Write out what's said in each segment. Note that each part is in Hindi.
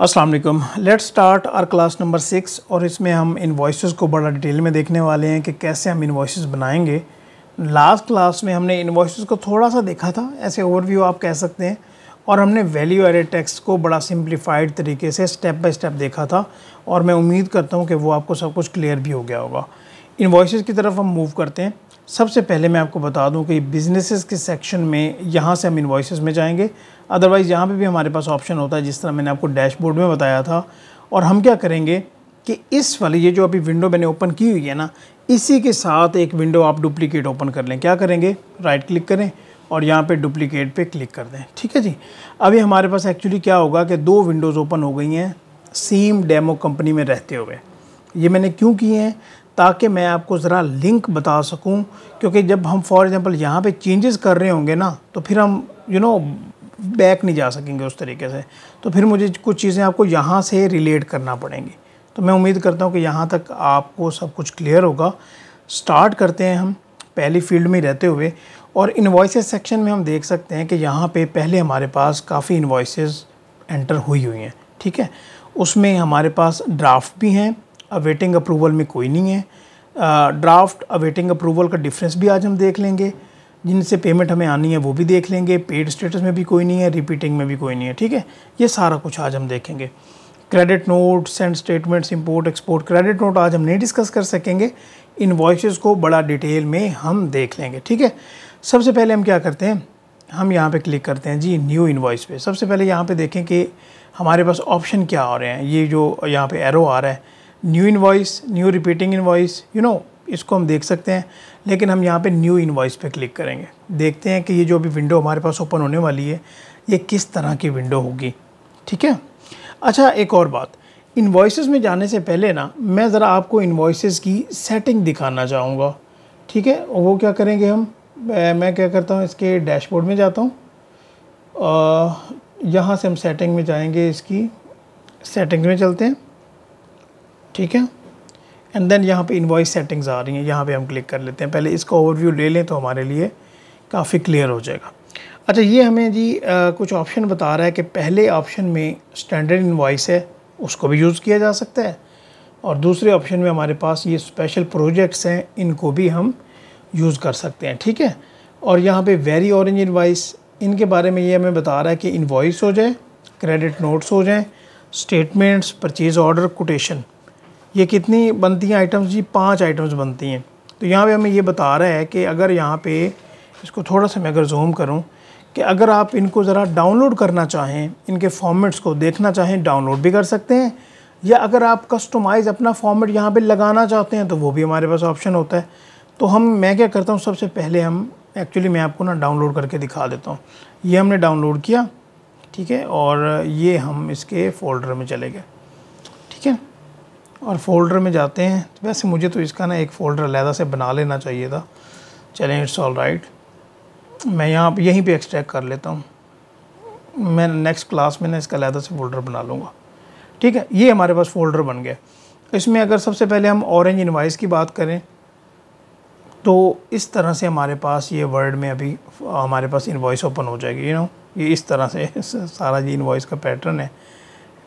Aslam let's start our class number six और इसमें हम वॉइस को बड़ा डिटेल में देखने वाले हैं कि कैसे हम वॉइस बनाएंगे लास्ट क्लास में हमने वॉइस को थोड़ा सा देखा था ऐसे ओवरव्यू आप कह सकते हैं और हमने वैल्यू एडेड टैक्स को बड़ा सिंप्लीफाइड तरीके से स्टेप बाय स्टेप देखा था और मैं उम्मीद करता हूँ कि वो आपको सब कुछ क्लियर भी हो गया होगा इन की तरफ हम मूव करते हैं सबसे पहले मैं आपको बता दूं कि बिज़नेसेस के सेक्शन में यहाँ से हम इन्वाइसेस में जाएंगे अदरवाइज़ यहाँ पे भी हमारे पास ऑप्शन होता है जिस तरह मैंने आपको डैशबोर्ड में बताया था और हम क्या करेंगे कि इस वाली ये जो अभी विंडो मैंने ओपन की हुई है ना इसी के साथ एक विंडो आप डुप्लीकेट ओपन कर लें क्या करेंगे राइट क्लिक करें और यहाँ पे डुप्लीकेट पे क्लिक कर दें ठीक है जी अभी हमारे पास एक्चुअली क्या होगा कि दो विंडोज़ ओपन हो गई हैं सेम डेमो कंपनी में रहते हुए ये मैंने क्यों किए हैं ताकि मैं आपको ज़रा लिंक बता सकूं क्योंकि जब हम फॉर एग्ज़ाम्पल यहाँ पे चेंजेस कर रहे होंगे ना तो फिर हम यू नो बैक नहीं जा सकेंगे उस तरीके से तो फिर मुझे कुछ चीज़ें आपको यहाँ से रिलेट करना पड़ेंगी तो मैं उम्मीद करता हूँ कि यहाँ तक आपको सब कुछ क्लियर होगा स्टार्ट करते हैं हम पहली फील्ड में रहते हुए और इन्वाइसेस सेक्शन में हम देख सकते हैं कि यहाँ पे पहले हमारे पास काफ़ी इन्वाइसेस एंटर हुई हुई हैं ठीक है उसमें हमारे पास ड्राफ्ट भी हैं अवेटिंग अप्रूवल में कोई नहीं है ड्राफ्ट अवेटिंग अप्रूवल का डिफरेंस भी आज हम देख लेंगे जिनसे पेमेंट हमें आनी है वो भी देख लेंगे पेड स्टेटस में भी कोई नहीं है रिपीटिंग में भी कोई नहीं है ठीक है ये सारा कुछ आज हम देखेंगे credit notes and statements import export credit note आज हम नहीं डिस्कस कर सकेंगे इन को बड़ा डिटेल में हम देख लेंगे ठीक है सबसे पहले हम क्या करते हैं हम यहाँ पर क्लिक करते हैं जी न्यू इन्वॉइस पे सबसे पहले यहाँ पर देखें कि हमारे पास ऑप्शन क्या आ रहे हैं ये जो यहाँ पे एरो आ रहा है new in new repeating in you know इसको हम देख सकते हैं लेकिन हम यहाँ पे न्यू इन पे क्लिक करेंगे देखते हैं कि ये जो अभी विंडो हमारे पास ओपन होने वाली है ये किस तरह की विंडो होगी ठीक है अच्छा एक और बात इन में जाने से पहले ना मैं ज़रा आपको इन की सेटिंग दिखाना चाहूँगा ठीक है वो क्या करेंगे हम मैं क्या करता हूँ इसके डैशबोर्ड में जाता हूँ यहाँ से हम सेटिंग में जाएंगे इसकी सेटिंग्स में चलते हैं ठीक है एंड देन यहाँ पे इन्वाइस सेटिंग्स आ रही हैं यहाँ पे हम क्लिक कर लेते हैं पहले इसका ओवरव्यू ले लें तो हमारे लिए काफ़ी क्लियर हो जाएगा अच्छा ये हमें जी आ, कुछ ऑप्शन बता रहा है कि पहले ऑप्शन में स्टैंडर्ड इन्वाइस है उसको भी यूज़ किया जा सकता है और दूसरे ऑप्शन में हमारे पास ये स्पेशल प्रोजेक्ट्स हैं इनको भी हम यूज़ कर सकते हैं ठीक है और यहाँ पर वेरी ऑरेंज इन्वाइस इनके बारे में ये हमें बता रहा है कि इन्वाइस हो जाए क्रेडिट नोट्स हो जाएँ स्टेटमेंट्स परचेज़ ऑर्डर कोटेशन ये कितनी बनती हैं आइटम्स जी पाँच आइटम्स बनती हैं तो यहाँ पे हमें ये बता रहा है कि अगर यहाँ पे इसको थोड़ा सा मैं अगर जूम करूँ कि अगर आप इनको ज़रा डाउनलोड करना चाहें इनके फॉर्मेट्स को देखना चाहें डाउनलोड भी कर सकते हैं या अगर आप कस्टमाइज़ अपना फॉर्मेट यहाँ पे लगाना चाहते हैं तो वो भी हमारे पास ऑप्शन होता है तो हम मैं क्या करता हूँ सबसे पहले हम एक्चुअली मैं आपको ना डाउनलोड करके दिखा देता हूँ ये हमने डाउनलोड किया ठीक है और ये हम इसके फोल्डर में चले गए ठीक है और फोल्डर में जाते हैं तो वैसे मुझे तो इसका ना एक फ़ोल्डर अलहदा से बना लेना चाहिए था चलें इट्स ऑल राइट मैं यहाँ यहीं पे एक्सट्रैक्ट कर लेता हूँ मैं नेक्स्ट क्लास में ना इसका अलहदा से फ़ोल्डर बना लूँगा ठीक है ये हमारे पास फ़ोल्डर बन गया इसमें अगर सबसे पहले हम ऑरेंज इन्वाइस की बात करें तो इस तरह से हमारे पास ये वर्ड में अभी हमारे पास इन्वाइस ओपन हो जाएगी यू नो ये इस तरह से सारा ये इन्वाइस का पैटर्न है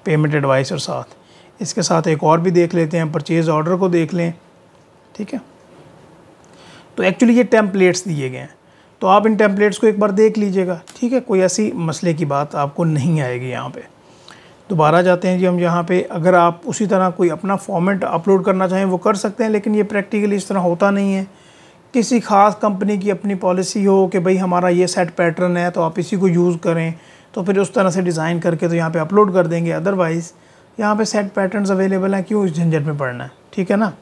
पेमेंट एडवाइस और साथ इसके साथ एक और भी देख लेते हैं परचेज़ ऑर्डर को देख लें ठीक है तो एक्चुअली ये टेम्पलेट्स दिए गए हैं तो आप इन टेम्पलेट्स को एक बार देख लीजिएगा ठीक है कोई ऐसी मसले की बात आपको नहीं आएगी यहाँ पे दोबारा जाते हैं जी हम यहाँ पे अगर आप उसी तरह कोई अपना फॉर्मेट अपलोड करना चाहें वो कर सकते हैं लेकिन ये प्रैक्टिकली इस तरह होता नहीं है किसी ख़ास कंपनी की अपनी पॉलिसी हो कि भाई हमारा ये सेट पैटर्न है तो आप इसी को यूज़ करें तो फिर उस तरह से डिज़ाइन करके तो यहाँ पर अपलोड कर देंगे अदरवाइज़ यहाँ पे सेट पैटर्न्स अवेलेबल हैं क्यों इस झंझट में पड़ना है ठीक है ना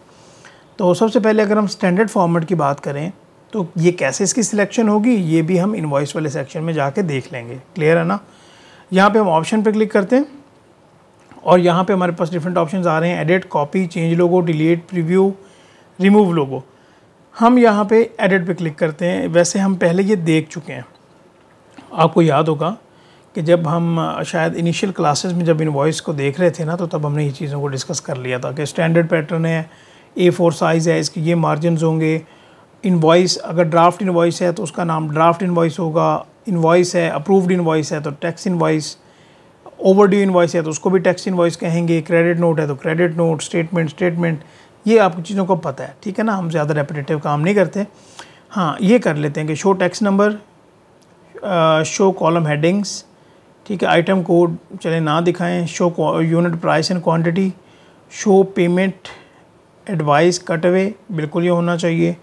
तो सबसे पहले अगर हम स्टैंडर्ड फॉर्मेट की बात करें तो ये कैसे इसकी सिलेक्शन होगी ये भी हम इन्वॉइस वाले सेक्शन में जाके देख लेंगे क्लियर है ना यहाँ पे हम ऑप्शन पे क्लिक करते हैं और यहाँ पे हमारे पास डिफरेंट ऑप्शंस आ रहे हैं edit copy change logo delete preview remove logo हम यहाँ पे एडिट पे क्लिक करते हैं वैसे हम पहले ये देख चुके हैं आपको याद होगा कि जब हम शायद इनिशियल क्लासेस में जब इन वॉइस को देख रहे थे ना तो तब हमने ये चीज़ों को डिस्कस कर लिया था कि स्टैंडर्ड पैटर्न है ए फोर साइज़ है इसके ये मार्जिन होंगे वॉइस अगर ड्राफ्ट वॉइस है तो उसका नाम ड्राफ्ट वॉइस होगा वॉइस है अप्रूव्ड वॉइस है तो tax voice over due voice है तो उसको भी टैक्स इन्वॉइस कहेंगे क्रेडिट नोट है तो क्रेडिट नोट स्टेटमेंट स्टेटमेंट ये आपको चीज़ों को पता है ठीक है ना हम ज़्यादा रेपिटेटिव काम नहीं करते हाँ ये कर लेते हैं कि show tax number show column headings ठीक है आइटम कोड चले ना दिखाएं show unit price and quantity show payment advice cut away बिल्कुल ये होना चाहिए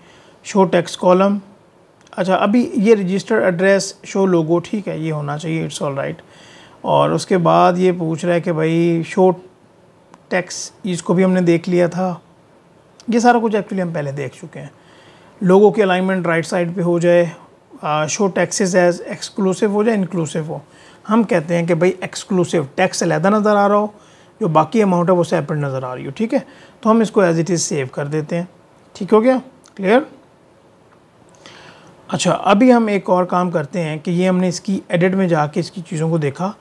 शो टैक्स कॉलम अच्छा अभी ये रजिस्टर एड्रेस शो लोगो ठीक है ये होना चाहिए इट्स ऑल राइट और उसके बाद ये पूछ रहा है कि भाई शो टैक्स इसको भी हमने देख लिया था ये सारा कुछ एक्चुअली हम पहले देख चुके हैं लोगों के अलाइनमेंट राइट साइड पे हो जाए शो टैक्सेस एज एक्सक्लूसिव हो जाए इंक्लूसिव हो हम कहते हैं कि भाई एक्सक्लूसिव टैक्स अलहदा नज़र आ रहा हो जो बाकी अमाउंट है वो सेपरेट नज़र आ रही हो ठीक है तो हम इसको एज इट इज़ सेव कर देते हैं ठीक हो गया क्लियर अच्छा अभी हम एक और काम करते हैं कि ये हमने इसकी एडिट में जाके इसकी चीज़ों को देखा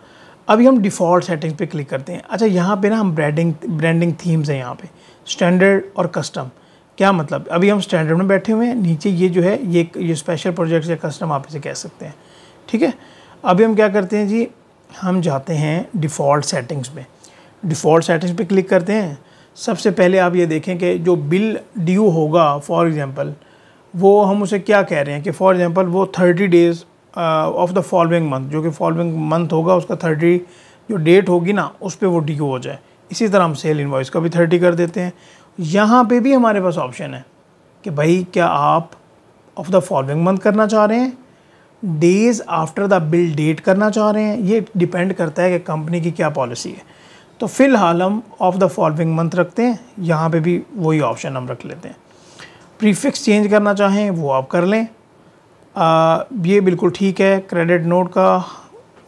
अभी हम डिफ़ॉल्ट सेटिंग्स पे क्लिक करते हैं अच्छा यहाँ पे ना हम ब्रांडिंग ब्रांडिंग थीम्स हैं यहाँ पे स्टैंडर्ड और कस्टम क्या मतलब अभी हम स्टैंडर्ड में बैठे हुए हैं नीचे ये जो है ये ये स्पेशल प्रोजेक्ट या कस्टम आप इसे कह सकते हैं ठीक है अभी हम क्या करते हैं जी हम जाते हैं डिफ़ॉल्ट सेटिंग्स में डिफ़ॉल्ट सेटिंग्स पे क्लिक करते हैं सबसे पहले आप ये देखें कि जो बिल ड्यू होगा फॉर एग्ज़ाम्पल वो हम उसे क्या कह रहे हैं कि फॉर एग्ज़ाम्पल वो thirty days of the following month जो कि फॉलोइंग मंथ होगा उसका थर्टी जो डेट होगी ना उस पर वो ड्यू हो जाए इसी तरह हम सेल इन्वॉइस का भी थर्टी कर देते हैं यहाँ पे भी हमारे पास ऑप्शन है कि भाई क्या आप ऑफ द फॉलोइंग मंथ करना चाह रहे हैं days after the bill date करना चाह रहे हैं ये डिपेंड करता है कि कंपनी की क्या पॉलिसी है तो फ़िलहाल हम ऑफ द फॉलोइंग मंथ रखते हैं यहाँ पे भी वही ऑप्शन हम रख लेते हैं प्रीफिक्स चेंज करना चाहें वो आप कर लें आ, ये बिल्कुल ठीक है क्रेडिट नोट का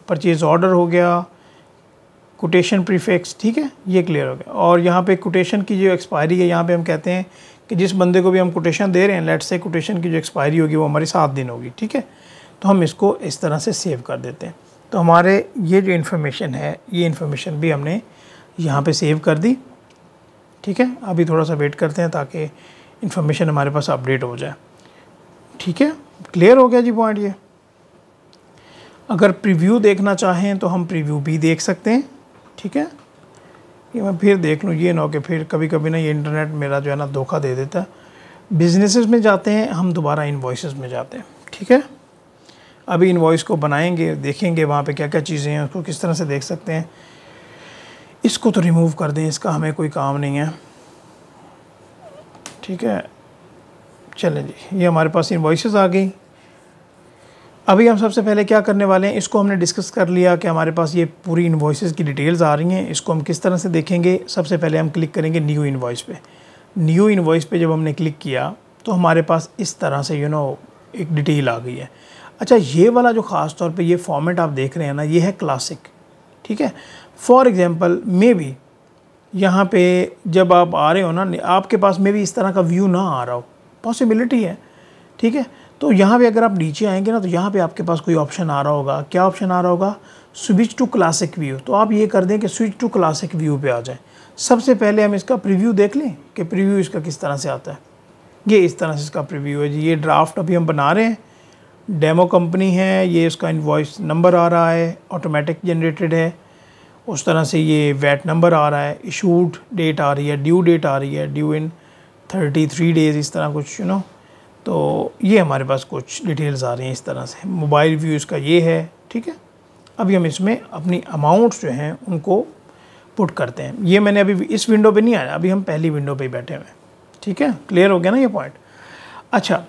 परचेज़ ऑर्डर हो गया कोटेशन प्रीफिक्स ठीक है ये क्लियर हो गया और यहाँ पे कोटेशन की जो एक्सपायरी है यहाँ पे हम कहते हैं कि जिस बंदे को भी हम कोटेशन दे रहे हैं लेट से कोटेशन की जो एक्सपायरी होगी वो हमारी सात दिन होगी ठीक है तो हम इसको इस तरह से सेव कर देते हैं तो हमारे ये जो इन्फॉर्मेशन है ये इन्फॉर्मेशन भी हमने यहाँ पे सेव कर दी ठीक है अभी थोड़ा सा वेट करते हैं ताकि इन्फॉर्मेशन हमारे पास अपडेट हो जाए ठीक है क्लियर हो गया जी पॉइंट ये अगर प्रीव्यू देखना चाहें तो हम प्रीव्यू भी देख सकते हैं ठीक है ये मैं फिर देख लूँ ये ना हो कि फिर कभी कभी ना ये इंटरनेट मेरा जो है ना धोखा दे देता है बिजनेसिस में जाते हैं हम दोबारा इन्वॉइस में जाते हैं ठीक है अभी इन्वॉइस को बनाएंगे देखेंगे वहाँ पे क्या क्या चीज़ें हैं उसको किस तरह से देख सकते हैं इसको तो रिमूव कर दें इसका हमें कोई काम नहीं है ठीक है चलें जी ये हमारे पास वॉइस आ गई अभी हम सबसे पहले क्या करने वाले हैं इसको हमने डिस्कस कर लिया कि हमारे पास ये पूरी इन की डिटेल्स आ रही हैं इसको हम किस तरह से देखेंगे सबसे पहले हम क्लिक करेंगे न्यू इन पे न्यू इन पे जब हमने क्लिक किया तो हमारे पास इस तरह से यू you नो know, एक डिटेल आ गई है अच्छा ये वाला जो ख़ास तौर पे ये फॉर्मेट आप देख रहे हैं ना ये है क्लासिक ठीक है फॉर एग्ज़ाम्पल मे बी यहाँ पे जब आप आ रहे हो ना आपके पास मे भी इस तरह का व्यू ना आ रहा हो पॉसिबिलिटी है ठीक है तो यहाँ पे अगर आप नीचे आएंगे ना तो यहाँ पे आपके पास कोई ऑप्शन आ रहा होगा क्या ऑप्शन आ रहा होगा स्विच टू क्लासिक व्यू तो आप ये कर दें कि स्विच टू क्लासिक व्यू पे आ जाए सबसे पहले हम इसका प्रीव्यू देख लें कि प्रीव्यू इसका किस तरह से आता है ये इस तरह से इसका प्रीव्यू है जी ये ड्राफ्ट अभी हम बना रहे हैं डेमो कंपनी है ये इसका इन्वॉइस नंबर आ रहा है ऑटोमेटिक जनरेटेड है उस तरह से ये वैट नंबर आ रहा है इशूड डेट आ रही है ड्यू डेट आ रही है due in thirty three days इस तरह कुछ यू नो तो ये हमारे पास कुछ डिटेल्स आ रही हैं इस तरह से मोबाइल व्यू इसका ये है ठीक है अभी हम इसमें अपनी अमाउंट्स जो हैं उनको पुट करते हैं ये मैंने अभी इस विंडो पर नहीं आया अभी हम पहली विंडो ही बैठे हुए हैं ठीक है क्लियर हो गया ना ये पॉइंट अच्छा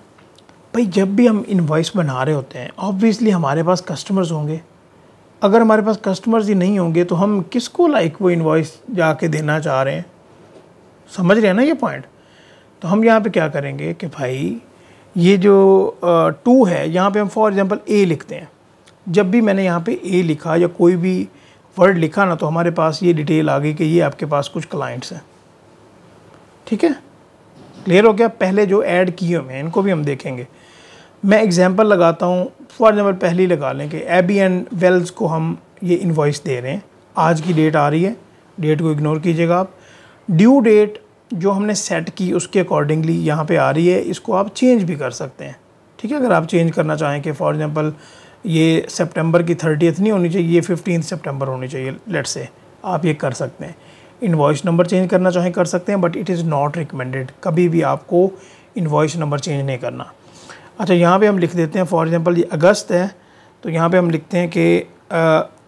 भाई जब भी हम इन्वाइस बना रहे होते हैं ऑब्वियसली हमारे पास कस्टमर्स होंगे अगर हमारे पास कस्टमर्स ही नहीं होंगे तो हम किसको लाइक वो इन्वाइस जाके देना चाह रहे हैं समझ रहे हैं ना ये पॉइंट तो हम यहाँ पे क्या करेंगे कि भाई ये जो टू है यहाँ पे हम फॉर एग्जांपल ए लिखते हैं जब भी मैंने यहाँ पे ए लिखा या कोई भी वर्ड लिखा ना तो हमारे पास ये डिटेल आ गई कि ये आपके पास कुछ क्लाइंट्स हैं ठीक है क्लियर हो गया पहले जो ऐड किए हुए हैं इनको भी हम देखेंगे मैं एग्ज़ाम्पल लगाता हूँ फॉर एग्ज़ाम्पल पहली लगा लें कि एबी एंड वेल्स को हम ये इन्वाइस दे रहे हैं आज की डेट आ रही है डेट को इग्नोर कीजिएगा आप ड्यू डेट जो हमने सेट की उसके अकॉर्डिंगली यहाँ पे आ रही है इसको आप चेंज भी कर सकते हैं ठीक है अगर आप चेंज करना चाहें कि फॉर एग्ज़ाम्पल ये सेप्टेम्बर की थर्टीथ नहीं होनी चाहिए ये फिफ्टीन सेप्टेम्बर होनी चाहिए लेट से आप ये कर सकते हैं इन्वॉइस नंबर चेंज करना चाहें कर सकते हैं but it is not recommended कभी भी आपको इन्वाइस नंबर चेंज नहीं करना अच्छा यहाँ पे हम लिख देते हैं फॉर एग्ज़ाम्पल ये अगस्त है तो यहाँ पे हम लिखते हैं कि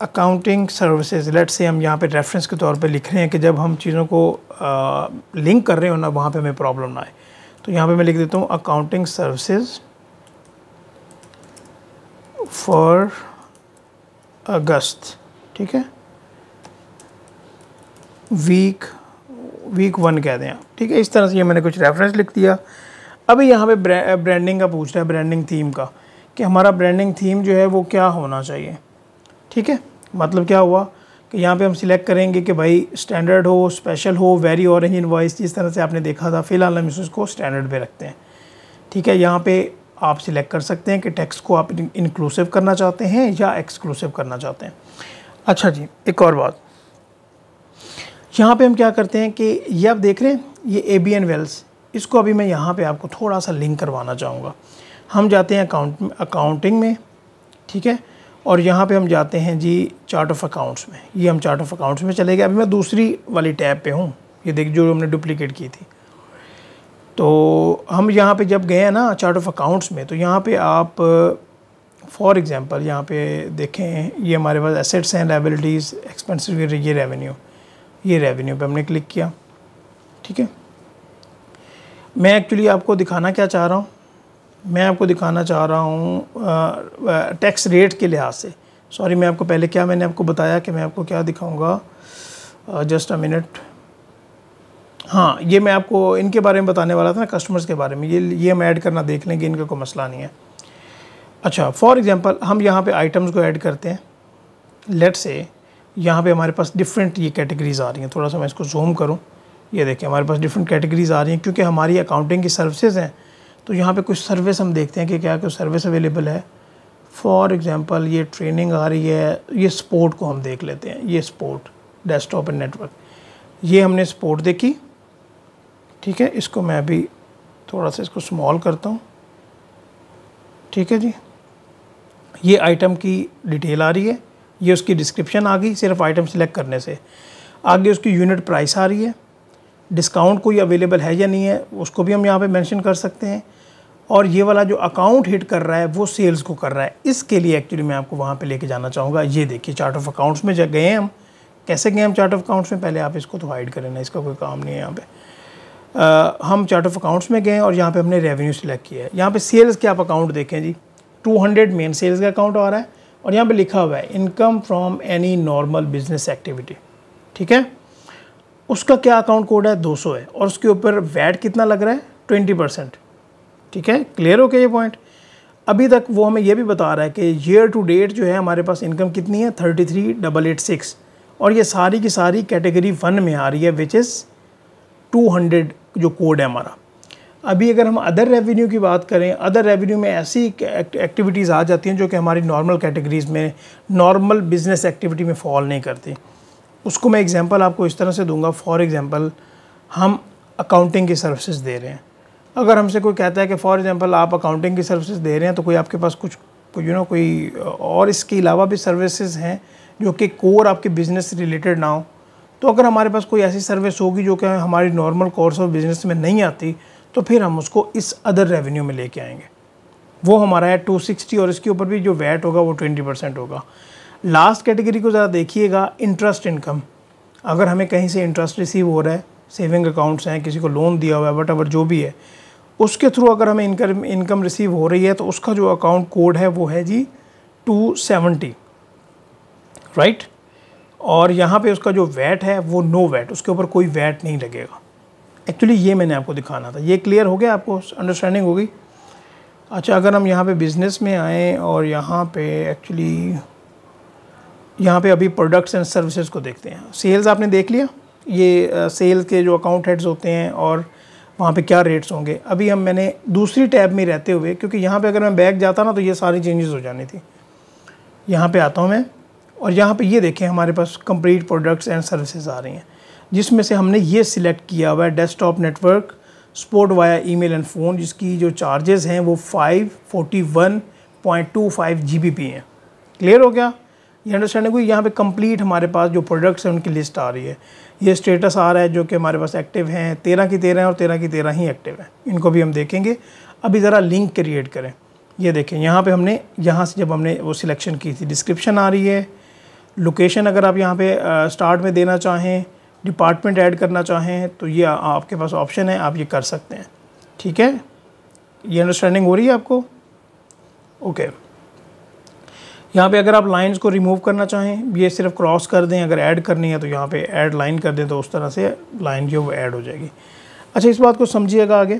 अकाउंटिंग सर्विसेज लेट से हम यहाँ पे रेफरेंस के तौर पे लिख रहे हैं कि जब हम चीज़ों को लिंक uh, कर रहे हो ना वहाँ पे हमें प्रॉब्लम ना आए तो यहाँ पे मैं लिख देता हूँ अकाउंटिंग सर्विसेज फॉर अगस्त ठीक है वीक वीक वन कह दें आप ठीक है इस तरह से ये मैंने कुछ रेफरेंस लिख दिया अभी यहाँ पे ब्रांडिंग का पूछ रहा है ब्रांडिंग थीम का कि हमारा ब्रांडिंग थीम जो है वो क्या होना चाहिए ठीक है मतलब क्या हुआ कि यहाँ पे हम सिलेक्ट करेंगे कि भाई स्टैंडर्ड हो स्पेशल हो वेरी ऑरेंज इन वॉइस जिस तरह से आपने देखा था फ़िलहाल हम इसको स्टैंडर्ड पे रखते हैं ठीक है यहाँ पे आप सिलेक्ट कर सकते हैं कि टेक्स को आप इंक्लूसिव करना चाहते हैं या एक्सक्लूसिव करना चाहते हैं अच्छा जी एक और बात यहाँ पे हम क्या करते हैं कि ये आप देख रहे हैं ये ए बी एन वेल्स इसको अभी मैं यहाँ पे आपको थोड़ा सा लिंक करवाना चाहूँगा हम जाते हैं अकाउंट अकाउंटिंग में ठीक है और यहाँ पे हम जाते हैं जी चार्ट ऑफ अकाउंट्स में ये हम चार्ट ऑफ अकाउंट्स में चले गए अभी मैं दूसरी वाली टैब पे हूँ ये देख जो हमने डुप्लीकेट की थी तो हम यहाँ पे जब गए हैं ना चार्ट ऑफ अकाउंट्स में तो यहाँ पे आप फॉर एग्ज़ाम्पल यहाँ पे देखें ये हमारे पास एसेट्स हैं लाइबिलिटीज़ एक्सपेंसिव ये रेवेन्यू ये रेवेन्यू पर हमने क्लिक किया ठीक है मैं एक्चुअली आपको दिखाना क्या चाह रहा हूँ मैं आपको दिखाना चाह रहा हूँ टैक्स रेट के लिहाज से सॉरी मैं आपको पहले क्या मैंने आपको बताया कि मैं आपको क्या दिखाऊंगा जस्ट अ मिनट हाँ ये मैं आपको इनके बारे में बताने वाला था ना कस्टमर्स के बारे में ये ये हम ऐड करना देख लेंगे इनका कोई मसला नहीं है अच्छा फॉर एग्ज़ाम्पल हम यहाँ पे आइटम्स को ऐड करते हैं लेट से यहाँ पे हमारे पास डिफरेंट ये कैटेगरीज़ आ रही हैं थोड़ा सा मैं इसको जूम करूँ ये देखें हमारे पास डिफरेंट कैटेगरीज आ रही हैं क्योंकि हमारी अकाउंटिंग की सर्विसेज हैं तो यहाँ पे कुछ सर्विस हम देखते हैं कि क्या क्या सर्विस अवेलेबल है फॉर एग्ज़ाम्पल ये ट्रेनिंग आ रही है ये स्पोर्ट को हम देख लेते हैं ये स्पोर्ट डेस्कटॉप एंड नेटवर्क ये हमने स्पोर्ट देखी ठीक है इसको मैं अभी थोड़ा सा इसको स्मॉल करता हूँ ठीक है जी ये आइटम की डिटेल आ रही है ये उसकी डिस्क्रिप्शन आ गई सिर्फ आइटम सेलेक्ट करने से आगे उसकी यूनिट प्राइस आ रही है डिस्काउंट कोई अवेलेबल है या नहीं है उसको भी हम यहाँ पे मेंशन कर सकते हैं और ये वाला जो अकाउंट हिट कर रहा है वो सेल्स को कर रहा है इसके लिए एक्चुअली मैं आपको वहाँ पे लेके जाना चाहूँगा ये देखिए चार्ट ऑफ अकाउंट्स में जब गए हम कैसे गए हम चार्ट ऑफ अकाउंट्स में पहले आप इसको तो हाइड करें ना इसका कोई काम नहीं है यहाँ पर हम चार्ट ऑफ अकाउंट्स में गए और यहाँ पर हमने रेवेन्यू सेलेक्ट किया है यहाँ पर सेल्स के आप अकाउंट देखें जी टू मेन सेल्स का अकाउंट आ रहा है और यहाँ पर लिखा हुआ है income from any normal business activity ठीक है उसका क्या अकाउंट कोड है 200 है और उसके ऊपर वैट कितना लग रहा है 20 परसेंट ठीक है क्लियर हो गया ये पॉइंट अभी तक वो हमें ये भी बता रहा है कि ईयर टू डेट जो है हमारे पास इनकम कितनी है thirty three double eight six और ये सारी की सारी कैटेगरी वन में आ रही है विच इज़ टू हंड्रेड जो कोड है हमारा अभी अगर हम अदर रेवेन्यू की बात करें अदर रेवेन्यू में ऐसी एक्टिविटीज़ आ जाती हैं जो कि हमारी नॉर्मल कैटेगरीज़ में नॉर्मल बिजनेस एक्टिविटी में फॉल नहीं करती उसको मैं एग्ज़ाम्पल आपको इस तरह से दूंगा फॉर एग्ज़ाम्पल हम अकाउंटिंग की सर्विसेज दे रहे हैं अगर हमसे कोई कहता है कि फॉर एग्ज़ाम्पल आप अकाउंटिंग की सर्विसेज दे रहे हैं तो कोई आपके पास कुछ यू you नो know, कोई और इसके अलावा भी सर्विसेज हैं जो कि कोर आपके बिज़नेस रिलेटेड ना हो तो अगर हमारे पास कोई ऐसी सर्विस होगी जो कि हमारी नॉर्मल कोर्स ऑफ बिज़नेस में नहीं आती तो फिर हम उसको इस अदर रेवेन्यू में लेके आएंगे वो हमारा है 260 और इसके ऊपर भी जो वैट होगा वो 20 परसेंट होगा लास्ट कैटेगरी को ज़रा देखिएगा इंटरेस्ट इनकम अगर हमें कहीं से इंटरेस्ट रिसीव हो रहा है सेविंग अकाउंट्स हैं किसी को लोन दिया हुआ है वट एवर जो भी है उसके थ्रू अगर हमें इनकम इनकम रिसीव हो रही है तो उसका जो अकाउंट कोड है वो है जी टू सेवेंटी राइट और यहाँ पे उसका जो वैट है वो नो वैट उसके ऊपर कोई वैट नहीं लगेगा एक्चुअली ये मैंने आपको दिखाना था ये क्लियर हो गया आपको अंडरस्टैंडिंग होगी अच्छा अगर हम यहाँ पर बिज़नेस में आएँ और यहाँ पर एक्चुअली यहाँ पे अभी प्रोडक्ट्स एंड सर्विसेज को देखते हैं सेल्स आपने देख लिया ये सेल्स के जो अकाउंट हेड्स होते हैं और वहाँ पे क्या रेट्स होंगे अभी हम मैंने दूसरी टैब में रहते हुए क्योंकि यहाँ पे अगर मैं बैग जाता ना तो ये सारी चेंजेस हो जानी थी यहाँ पे आता हूँ मैं और यहाँ पे ये देखें हमारे पास कंप्लीट प्रोडक्ट्स एंड सर्विसेज आ रही हैं जिसमें से हमने ये सिलेक्ट किया हुआ है desktop network sport via mail and phone जिसकी जो चार्जेस हैं वो five forty one point two five GBP बी पी हैं क्लियर हो गया ये अंडरस्टैंडिंग कि यहाँ पे कंप्लीट हमारे पास जो प्रोडक्ट्स हैं उनकी लिस्ट आ रही है ये स्टेटस आ रहा है जो कि हमारे पास एक्टिव हैं तेरह की तेरह हैं और तेरह की तेरह ही एक्टिव हैं इनको भी हम देखेंगे अभी ज़रा लिंक क्रिएट करें ये देखें यहाँ पे हमने यहाँ से जब हमने वो सिलेक्शन की थी डिस्क्रिप्शन आ रही है लोकेशन अगर आप यहाँ पर स्टार्ट में देना चाहें डिपार्टमेंट ऐड करना चाहें तो ये आपके पास ऑप्शन है आप ये कर सकते हैं ठीक है ये अंडरस्टैंडिंग हो रही है आपको ओके okay. यहाँ पे अगर आप लाइंस को रिमूव करना चाहें ये सिर्फ क्रॉस कर दें अगर ऐड करनी है तो यहाँ पे ऐड लाइन कर दें तो उस तरह से लाइन जो वो ऐड हो जाएगी अच्छा इस बात को समझिएगा आगे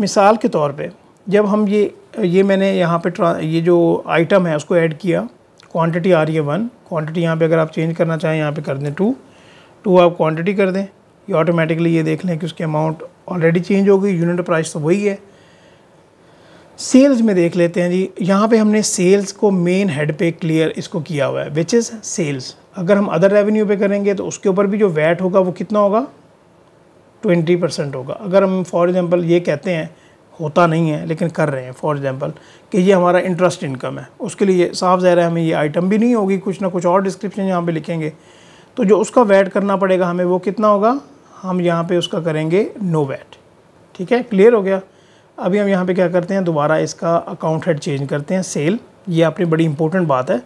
मिसाल के तौर पे जब हम ये ये मैंने यहाँ पे ये जो आइटम है उसको ऐड किया क्वांटिटी आ रही है वन क्वान्टिटी यहाँ पर अगर आप चेंज करना चाहें यहाँ पर कर दें टू टू आप क्वान्टिटी कर दें ये ऑटोमेटिकली ये देख लें कि उसकी अमाउंट ऑलरेडी चेंज हो गई यूनिट प्राइस तो वही है सेल्स में देख लेते हैं जी यहाँ पे हमने सेल्स को मेन हेड पे क्लियर इसको किया हुआ है विच इज़ सेल्स अगर हम अदर रेवेन्यू पे करेंगे तो उसके ऊपर भी जो वैट होगा वो कितना होगा ट्वेंटी परसेंट होगा अगर हम फॉर एग्ज़ाम्पल ये कहते हैं होता नहीं है लेकिन कर रहे हैं फॉर एग्ज़ाम्पल कि ये हमारा इंटरेस्ट इनकम है उसके लिए साफ जहर है हमें ये आइटम भी नहीं होगी कुछ ना कुछ और डिस्क्रिप्शन यहाँ पर लिखेंगे तो जो उसका वैट करना पड़ेगा हमें वो कितना होगा हम यहाँ पर उसका करेंगे नो वैट ठीक है क्लियर हो गया अभी हम यहाँ पे क्या करते हैं दोबारा इसका अकाउंट हेड चेंज करते हैं सेल ये अपनी बड़ी इंपॉर्टेंट बात है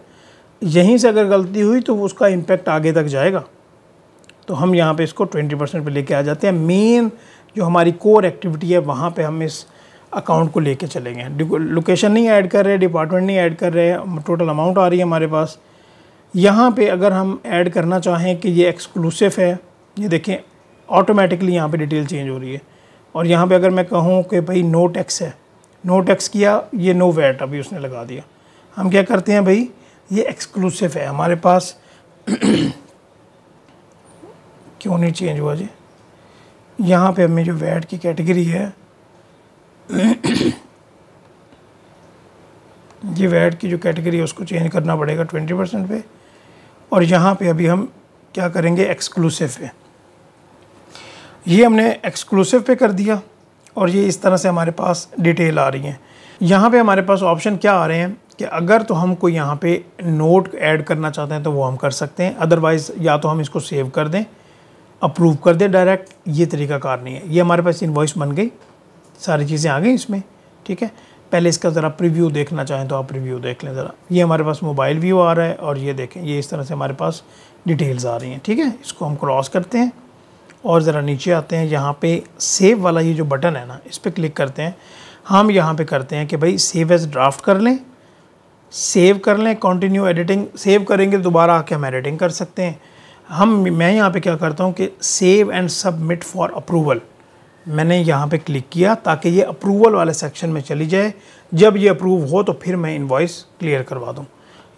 यहीं से अगर गलती हुई तो उसका इम्पैक्ट आगे तक जाएगा तो हम यहाँ पे इसको 20 परसेंट पर लेके आ जाते हैं मेन जो हमारी कोर एक्टिविटी है वहाँ पे हम इस अकाउंट को लेके चलेंगे लोकेशन नहीं ऐड कर रहे डिपार्टमेंट नहीं ऐड कर रहे टोटल अमाउंट आ रही है हमारे पास यहाँ पे अगर हम ऐड करना चाहें कि ये एक्सक्लूसिव है ये देखें ऑटोमेटिकली यहाँ पे डिटेल चेंज हो रही है और यहाँ पे अगर मैं कहूँ कि भाई नो टैक्स है नो टैक्स किया ये नो वैट अभी उसने लगा दिया हम क्या करते हैं भाई ये एक्सक्लूसिव है हमारे पास क्यों नहीं चेंज हुआ जी यहाँ पे हमें जो वैट की कैटेगरी है ये वैट की जो कैटेगरी है उसको चेंज करना पड़ेगा ट्वेंटी परसेंट पे और यहाँ पे अभी हम क्या करेंगे एक्सक्लूसिव है ये हमने एक्सक्लूसिव पे कर दिया और ये इस तरह से हमारे पास डिटेल आ रही हैं यहाँ पे हमारे पास ऑप्शन क्या आ रहे हैं कि अगर तो हम कोई यहाँ पे नोट ऐड करना चाहते हैं तो वो हम कर सकते हैं अदरवाइज़ या तो हम इसको सेव कर दें अप्रूव कर दें डायरेक्ट ये तरीका कार नहीं है ये हमारे पास इन्वाइस बन गई सारी चीज़ें आ गई इसमें ठीक है पहले इसका ज़रा प्रिव्यू देखना चाहें तो आप रिव्यू देख लें ज़रा ये हमारे पास मोबाइल व्यू आ रहा है और ये देखें ये इस तरह से हमारे पास डिटेल्स आ रही हैं ठीक है इसको हम क्रॉस करते हैं और ज़रा नीचे आते हैं यहाँ पे सेव वाला ये जो बटन है ना इस पर क्लिक करते हैं हम यहाँ पे करते हैं कि भाई सेव एज ड्राफ्ट कर लें सेव कर लें कंटिन्यू एडिटिंग सेव करेंगे तो दोबारा आके हम एडिटिंग कर सकते हैं हम मैं यहाँ पे क्या करता हूँ कि save and submit for approval मैंने यहाँ पे क्लिक किया ताकि ये अप्रूवल वाले सेक्शन में चली जाए जब ये अप्रूव हो तो फिर मैं इन्वॉइस क्लियर करवा दूँ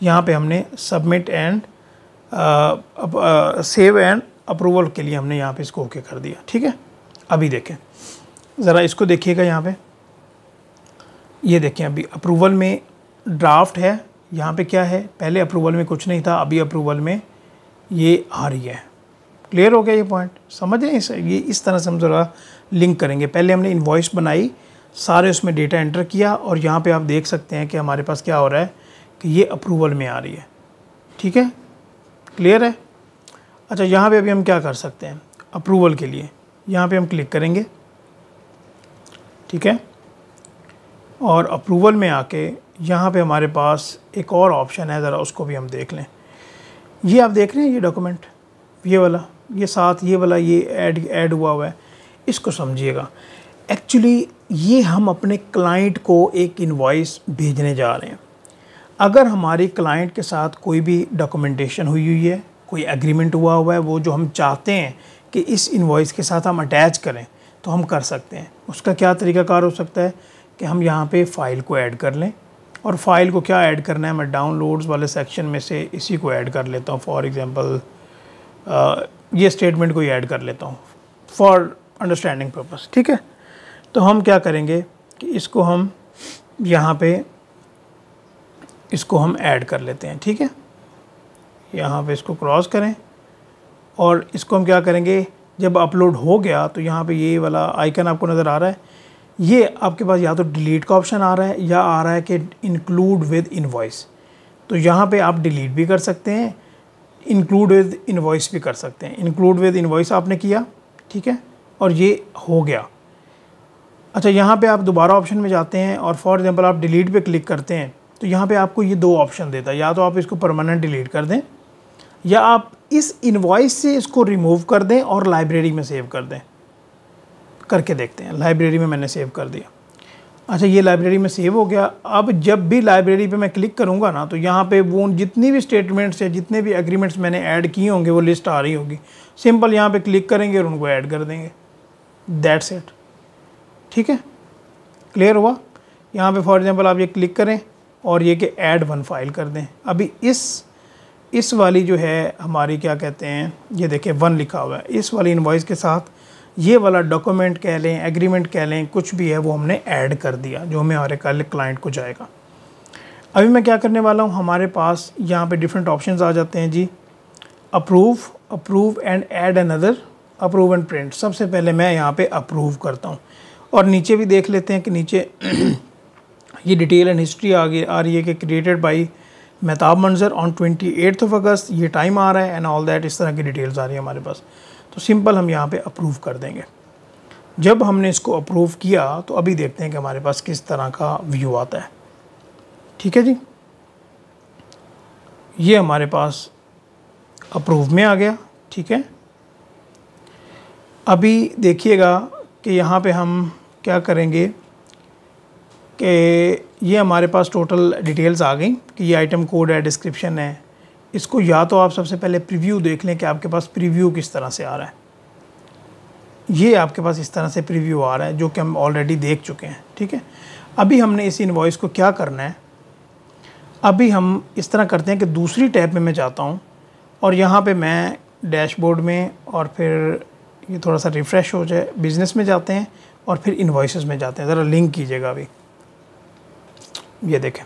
यहाँ पर हमने submit and save and approval के लिए हमने यहाँ पे इसको ओके कर दिया ठीक है अभी देखें ज़रा इसको देखिएगा यहाँ पे ये देखें अभी अप्रूवल में ड्राफ्ट है यहाँ पे क्या है पहले अप्रूवल में कुछ नहीं था अभी अप्रूवल में ये आ रही है क्लियर हो गया ये पॉइंट समझ रहे हैं इस, ये इस तरह से हम ज़रा लिंक करेंगे पहले हमने इन्वॉइस बनाई सारे उसमें डेटा एंटर किया और यहाँ पर आप देख सकते हैं कि हमारे पास क्या हो रहा है कि ये अप्रूवल में आ रही है ठीक है क्लियर है अच्छा यहाँ पे अभी हम क्या कर सकते हैं अप्रूवल के लिए यहाँ पे हम क्लिक करेंगे ठीक है और अप्रूवल में आके यहाँ पे हमारे पास एक और ऑप्शन है ज़रा उसको भी हम देख लें ये आप देख रहे हैं ये डॉक्यूमेंट ये वाला ये साथ ये वाला ये ऐड ऐड हुआ हुआ है इसको समझिएगा एक्चुअली ये हम अपने क्लाइंट को एक इन्वाइस भेजने जा रहे हैं अगर हमारी क्लाइंट के साथ कोई भी डॉक्यूमेंटेशन हुई हुई है कोई एग्रीमेंट हुआ हुआ है वो जो हम चाहते हैं कि इस इन्वॉइस के साथ हम अटैच करें तो हम कर सकते हैं उसका क्या तरीकाकार हो सकता है कि हम यहाँ पे फ़ाइल को ऐड कर लें और फाइल को क्या ऐड करना है मैं डाउनलोड्स वाले सेक्शन में से इसी को ऐड कर लेता हूँ फॉर एग्ज़ाम्पल ये स्टेटमेंट को ही ऐड कर लेता हूँ फॉर अंडरस्टैंडिंग पर्पज़ ठीक है तो हम क्या करेंगे कि इसको हम यहाँ पे इसको हम ऐड कर लेते हैं ठीक है यहाँ पे इसको क्रॉस करें और इसको हम क्या करेंगे जब अपलोड हो गया तो यहाँ पे ये वाला आइकन आपको नज़र आ रहा है ये आपके पास या तो डिलीट का ऑप्शन आ रहा है या आ रहा है कि इंक्लूड विद इन्वॉइस तो यहाँ पे आप डिलीट भी कर सकते हैं इंक्लूड विद इन्वॉइस भी कर सकते हैं इंक्लूड विद इन्वॉइस आपने किया ठीक है और ये हो गया अच्छा यहाँ पे आप दोबारा ऑप्शन में जाते हैं और फॉर एग्ज़ाम्पल आप डिलीट पे क्लिक करते हैं तो यहाँ पे आपको ये दो ऑप्शन देता है या तो आप इसको परमानेंट डिलीट कर दें या आप इस इन्वाइस से इसको रिमूव कर दें और लाइब्रेरी में सेव कर दें करके देखते हैं लाइब्रेरी में मैंने सेव कर दिया अच्छा ये लाइब्रेरी में सेव हो गया अब जब भी लाइब्रेरी पे मैं क्लिक करूँगा ना तो यहाँ पे वो जितनी भी स्टेटमेंट्स या जितने भी एग्रीमेंट्स मैंने ऐड किए होंगे वो लिस्ट आ रही होगी सिंपल यहाँ पे क्लिक करेंगे और उनको ऐड कर देंगे दैट्स इट ठीक है क्लियर हुआ यहाँ पे फॉर एग्जांपल आप ये क्लिक करें और ये कि ऐड वन फाइल कर दें अभी इस इस वाली जो है हमारी क्या कहते हैं ये देखें वन लिखा हुआ है इस वाली इन्वाइस के साथ ये वाला डॉक्यूमेंट कह लें एग्रीमेंट कह लें कुछ भी है वो हमने ऐड कर दिया जो हमें हमारे कल क्लाइंट को जाएगा अभी मैं क्या करने वाला हूँ हमारे पास यहाँ पे डिफरेंट ऑप्शंस आ जाते हैं जी approve approve and add another approve and print सबसे पहले मैं यहाँ पे अप्रूव करता हूँ और नीचे भी देख लेते हैं कि नीचे ये डिटेल एंड हिस्ट्री आ गई आ रही है कि created by Mahtab Manzar on twenty eighth of August ये टाइम आ रहा है एंड ऑल दैट इस तरह की डिटेल्स आ रही है हमारे पास तो सिंपल हम यहाँ पे अप्रूव कर देंगे जब हमने इसको अप्रूव किया तो अभी देखते हैं कि हमारे पास किस तरह का व्यू आता है ठीक है जी ये हमारे पास अप्रूव में आ गया ठीक है अभी देखिएगा कि यहाँ पे हम क्या करेंगे कि ये हमारे पास टोटल डिटेल्स आ गई कि ये आइटम कोड है डिस्क्रिप्शन है इसको या तो आप सबसे पहले प्रीव्यू देख लें कि आपके पास प्रीव्यू किस तरह से आ रहा है ये आपके पास इस तरह से प्रीव्यू आ रहा है जो कि हम ऑलरेडी देख चुके हैं ठीक है अभी हमने इस इन्वाइस को क्या करना है अभी हम इस तरह करते हैं कि दूसरी टैब में मैं जाता हूँ और यहाँ पर मैं डैशबोर्ड में और फिर ये थोड़ा सा रिफ़्रेश हो जाए बिज़नेस में जाते हैं और फिर इन्वाइस में जाते हैं ज़रा लिंक कीजिएगा अभी ये देखें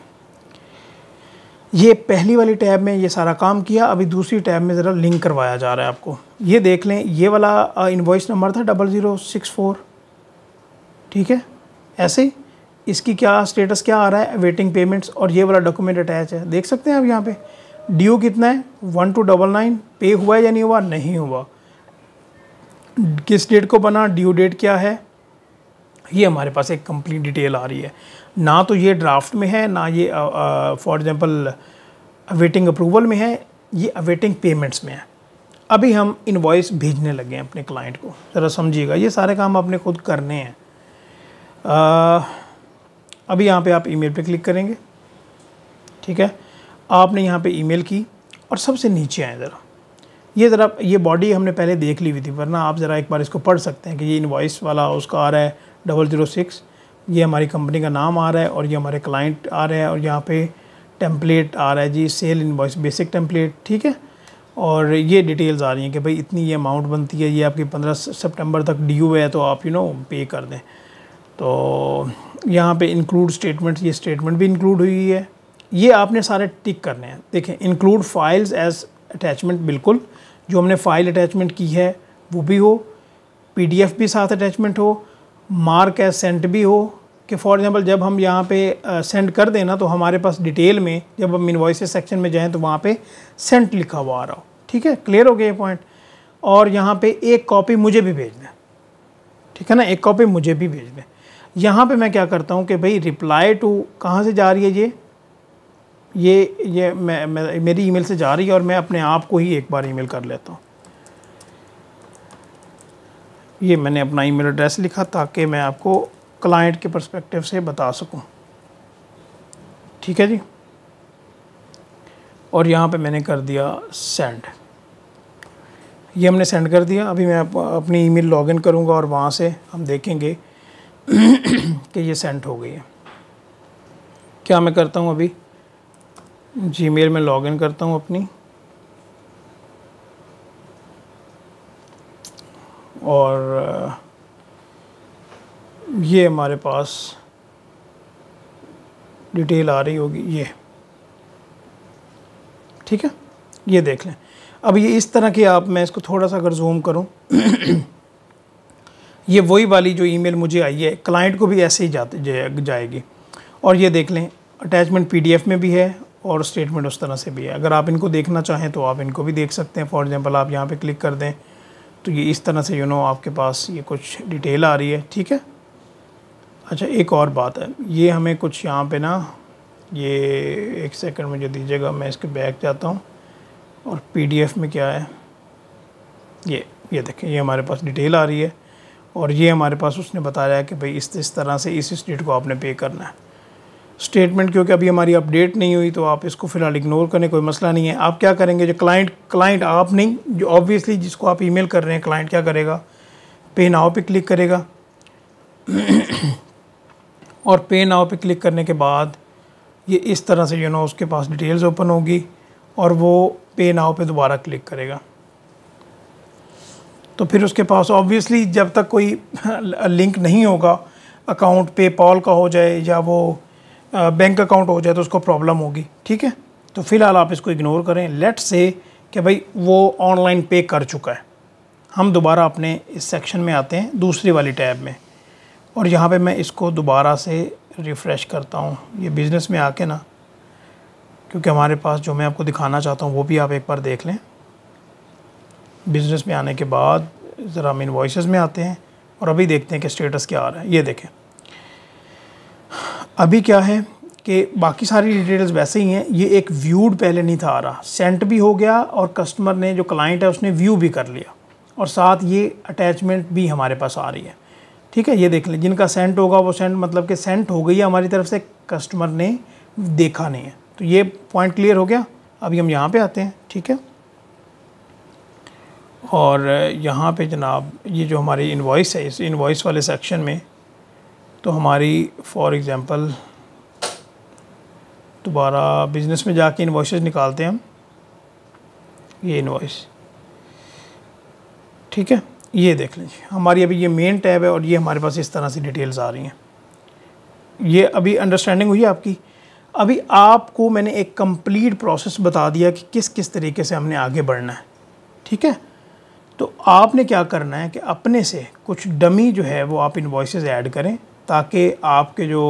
ये पहली वाली टैब में ये सारा काम किया अभी दूसरी टैब में ज़रा लिंक करवाया जा रहा है आपको ये देख लें ये वाला इन्वॉइस नंबर था डबल ज़ीरो सिक्स फोर ठीक है ऐसे ही इसकी क्या स्टेटस क्या आ रहा है वेटिंग पेमेंट्स और ये वाला डॉक्यूमेंट अटैच है देख सकते हैं आप यहाँ पे ड्यू कितना है वन टू डबल नाइन पे हुआ है या नहीं हुआ नहीं हुआ किस डेट को बना ड्यू डेट क्या है ये हमारे पास एक कंप्लीट डिटेल आ रही है ना तो ये ड्राफ्ट में है ना ये फॉर एग्ज़ाम्पल अवेटिंग अप्रूवल में है ये अवेटिंग पेमेंट्स में है अभी हम इन्वॉइस भेजने लगे हैं अपने क्लाइंट को ज़रा समझिएगा ये सारे काम अपने खुद करने हैं अभी यहाँ पे आप ईमेल पे क्लिक करेंगे ठीक है आपने यहाँ पे ईमेल की और सबसे नीचे आए ज़रा ये ज़रा ये बॉडी हमने पहले देख ली हुई थी वरना आप ज़रा एक बार इसको पढ़ सकते हैं कि ये इन्वॉइस वाला उसका आ रहा है डबल ज़ीरो सिक्स ये हमारी कंपनी का नाम आ रहा है और ये हमारे क्लाइंट आ रहे हैं और यहाँ पे टेम्पलेट आ रहा है जी सेल इनवॉइस बेसिक टेम्पलेट ठीक है और ये डिटेल्स आ रही हैं कि भाई इतनी ये अमाउंट बनती है ये आपकी पंद्रह सितंबर तक डी है तो आप यू नो पे कर दें तो यहाँ पे इंक्लूड स्टेटमेंट ये स्टेटमेंट भी इंक्लूड हुई है ये आपने सारे टिक करने हैं देखें इंक्लूड फाइल्स एज अटैचमेंट बिल्कुल जो हमने फ़ाइल अटैचमेंट की है वो भी हो पीडीएफ भी साथ अटैचमेंट हो मार्क एज सेंट भी हो कि फॉर एग्ज़ाम्पल जब हम यहाँ पे सेंड कर देना तो हमारे पास डिटेल में जब हम इन्वॉइस सेक्शन में जाएँ तो वहाँ पे सेंट लिखा हुआ आ रहा हो ठीक है क्लियर हो गया ये पॉइंट और यहाँ पे एक कॉपी मुझे भी भेज दें ठीक है ना एक कॉपी मुझे भी भेज दें यहाँ पे मैं क्या करता हूँ कि भाई रिप्लाई टू कहाँ से जा रही है ये ये ये मैं, मैं मेरी ई से जा रही है और मैं अपने आप को ही एक बार ई कर लेता हूँ ये मैंने अपना ईमेल एड्रेस लिखा ताकि मैं आपको क्लाइंट के परस्पेक्टिव से बता सकूं ठीक है जी और यहाँ पे मैंने कर दिया सेंड ये हमने सेंड कर दिया अभी मैं ई अपनी ईमेल लॉगिन करूँगा और वहाँ से हम देखेंगे कि ये सेंड हो गई है क्या मैं करता हूँ अभी जी मेल में लॉगिन करता हूँ अपनी और ये हमारे पास डिटेल आ रही होगी ये ठीक है ये देख लें अब ये इस तरह की आप मैं इसको थोड़ा सा अगर जूम करूं ये वही वाली जो ईमेल मुझे आई है क्लाइंट को भी ऐसे ही जाते जाएगी और ये देख लें अटैचमेंट पीडीएफ में भी है और स्टेटमेंट उस तरह से भी है अगर आप इनको देखना चाहें तो आप इनको भी देख सकते हैं फॉर एग्ज़ाम्पल आप यहाँ पे क्लिक कर दें तो ये इस तरह से यू नो आपके पास ये कुछ डिटेल आ रही है ठीक है अच्छा एक और बात है ये हमें कुछ यहाँ पे ना ये एक सेकंड मुझे दीजिएगा मैं इसके बैक जाता हूँ और पीडीएफ में क्या है ये ये देखें ये हमारे पास डिटेल आ रही है और ये हमारे पास उसने बताया कि भाई इस इस तरह से इस इस डेट को आपने पे करना है स्टेटमेंट क्योंकि अभी हमारी अपडेट नहीं हुई तो आप इसको फ़िलहाल इग्नोर करें कोई मसला नहीं है आप क्या करेंगे जो क्लाइंट क्लाइंट आप नहीं जो ऑब्वियसली जिसको आप ईमेल कर रहे हैं क्लाइंट क्या करेगा पे नाव पे क्लिक करेगा और पे नाव पे क्लिक करने के बाद ये इस तरह से यू नो उसके पास डिटेल्स ओपन होगी और वो पे नाव पे दोबारा क्लिक करेगा तो फिर उसके पास ऑब्वियसली जब तक कोई लिंक नहीं होगा अकाउंट पे पॉल का हो जाए या वो बैंक अकाउंट हो जाए तो उसको प्रॉब्लम होगी ठीक है तो फिलहाल आप इसको इग्नोर करें लेट से कि भाई वो ऑनलाइन पे कर चुका है हम दोबारा अपने इस सेक्शन में आते हैं दूसरी वाली टैब में और यहाँ पे मैं इसको दोबारा से रिफ़्रेश करता हूँ ये बिज़नेस में आके ना क्योंकि हमारे पास जो मैं आपको दिखाना चाहता हूँ वो भी आप एक बार देख लें बिज़नेस में आने के बाद ज़रा हम इन में आते हैं और अभी देखते हैं कि स्टेटस क्या आ रहा है ये देखें अभी क्या है कि बाकी सारी डिटेल्स वैसे ही हैं ये एक व्यूड पहले नहीं था आ रहा सेंट भी हो गया और कस्टमर ने जो क्लाइंट है उसने व्यू भी कर लिया और साथ ये अटैचमेंट भी हमारे पास आ रही है ठीक है ये देख लें जिनका सेंट होगा वो सेंट मतलब कि सेंट हो गई है हमारी तरफ से कस्टमर ने देखा नहीं है तो ये पॉइंट क्लियर हो गया अभी हम यहाँ पे आते हैं ठीक है और यहाँ पे जनाब ये जो हमारी इन्वाइस है इस इन्वाइस वाले सेक्शन में तो हमारी फॉर एग्ज़ाम्पल दोबारा बिज़नेस में जाके इन्वाइस निकालते हैं हम ये इन्वाइस ठीक है ये देख लीजिए हमारी अभी ये मेन टैब है और ये हमारे पास इस तरह से डिटेल्स आ रही हैं ये अभी अंडरस्टैंडिंग हुई आपकी अभी आपको मैंने एक कंप्लीट प्रोसेस बता दिया कि किस किस तरीके से हमने आगे बढ़ना है ठीक है तो आपने क्या करना है कि अपने से कुछ डमी जो है वो आप इन्वाइस ऐड करें ताकि आपके जो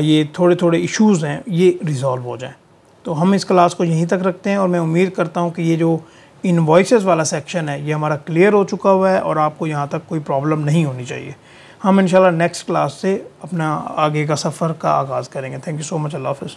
ये थोड़े थोड़े इश्यूज़ हैं ये रिज़ॉल्व हो जाएं तो हम इस क्लास को यहीं तक रखते हैं और मैं उम्मीद करता हूँ कि ये जो इन्वॉइसेस वाला सेक्शन है ये हमारा क्लियर हो चुका हुआ है और आपको यहाँ तक कोई प्रॉब्लम नहीं होनी चाहिए हम इंशाल्लाह नेक्स्ट क्लास से अपना आगे का सफ़र का आगाज़ करेंगे थैंक यू सो मच अल्लाह हाफ़